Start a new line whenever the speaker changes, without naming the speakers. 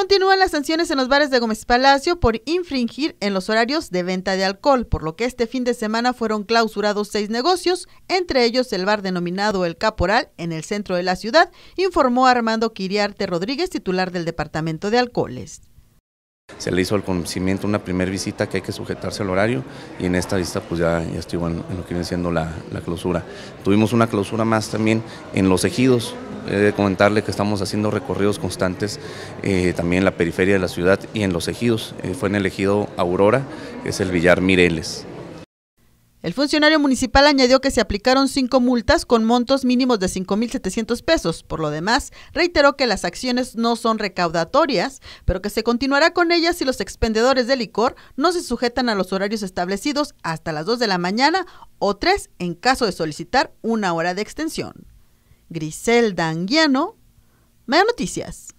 Continúan las sanciones en los bares de Gómez Palacio por infringir en los horarios de venta de alcohol, por lo que este fin de semana fueron clausurados seis negocios, entre ellos el bar denominado El Caporal en el centro de la ciudad, informó Armando Quiriarte Rodríguez, titular del Departamento de Alcoholes.
Se le hizo al conocimiento una primera visita que hay que sujetarse al horario y en esta visita pues ya, ya en, lo que viene siendo la clausura. Tuvimos una clausura más también en los ejidos, He de comentarle que estamos haciendo recorridos constantes eh, también en la periferia de la ciudad y en los ejidos. Eh, fue en el ejido Aurora, que es el Villar Mireles.
El funcionario municipal añadió que se aplicaron cinco multas con montos mínimos de 5.700 pesos. Por lo demás, reiteró que las acciones no son recaudatorias, pero que se continuará con ellas si los expendedores de licor no se sujetan a los horarios establecidos hasta las 2 de la mañana o 3 en caso de solicitar una hora de extensión. Griselda Anguiano, Mega Noticias.